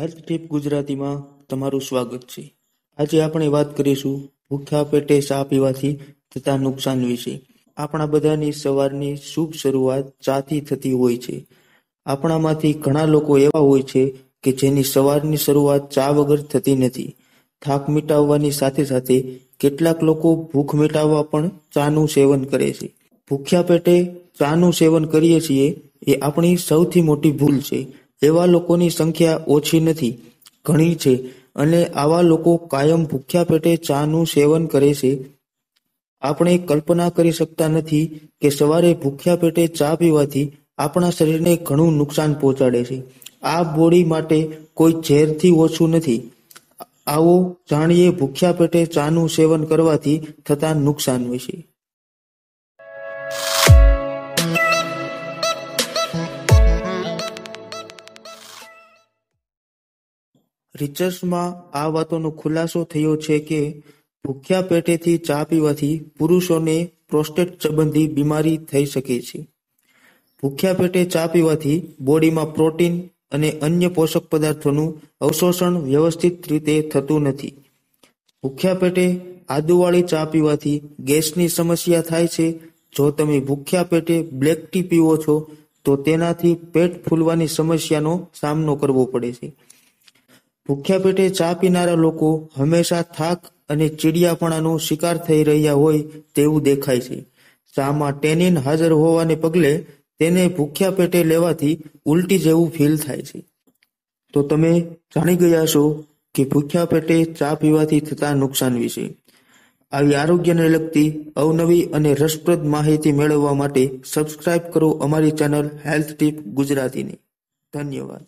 health tip ગુજરાતીમાં તમારું સ્વાગત છે આજે આપણે વાત કરીશું ભૂખ્યા પેટે ચા પીવાથી થતા નુકસાન વિશે આપણા બધાની સવારની શુભ શરૂઆત ચાથી થતી હોય છે આપણામાંથી ઘણા લોકો એવા હોય છે કે જેની સવારની શરૂઆત ચા વગર થતી નથી થાક મિટાવવાની સાથે સાથે કેટલાક લોકો ભૂખ મિટાવવા પણ ચાનું સેવન કરે છે ભૂખ્યા પેટે ચાનું સેવન કરીએ છીએ એ આપણી સૌથી મોટી ભૂલ છે એવા લોકોની સંખ્યા ઓછી નથી ઘણી છે અને આવા લોકો કાયમ ભૂખ્યા પેટે ચાનું સેવન કરે છે આપણે કલ્પના કરી શકતા નથી કે સવારે ભૂખ્યા પેટે ચા પીવાથી આપણા શરીરને ઘણું નુકસાન પહોંચાડે છે આ બોડી માટે કોઈ ઝેરથી ઓછું નથી આવો જાણીએ ભૂખ્યા પેટે ચાનું સેવન કરવાથી થતા નુકસાન વિશે રિચર્સમાં આ વાતોનો ખુલાસો થયો છે કે ભૂખ્યા પેટેથી ચા પીવાથી પુરુષોને પ્રોસ્ટેટ સંબંધી બીમારી થઈ શકે છે ભૂખ્યા પેટે ચા પીવાથી બોડીમાં પ્રોટીન અને અન્ય પોષક પદાર્થોનું અવશોષણ વ્યવસ્થિત રીતે થતું નથી ભૂખ્યા પેટે આદુવાળી ચા પીવાથી ગેસની સમસ્યા થાય છે જો તમે ભૂખ્યા પેટે બ્લેક ટી પીવો છો તો તેનાથી પેટ ફૂલવાની સમસ્યાનો સામનો કરવો પડે છે ભૂખ્યા પેટે ચા પીનારા લોકો હંમેશા થાક અને ચીડિયાપણાનો શિકાર થઈ રહ્યા હોય તેવું દેખાય છે ચામાં ટેનિન હાજર હોવાને પગલે તેને ભૂખ્યા પેટે લેવાથી ઉલટી જેવું ફીલ થાય છે તો તમે જાણી ગયા છો કે ભૂખ્યા પેટે ચા પીવાથી થતા નુકસાન વિશે આવી આરોગ્યને લગતી અવનવી અને રસપ્રદ માહિતી મેળવવા માટે સબસ્ક્રાઇબ કરો અમારી ચેનલ હેલ્થ ટીપ ગુજરાતીની ધન્યવાદ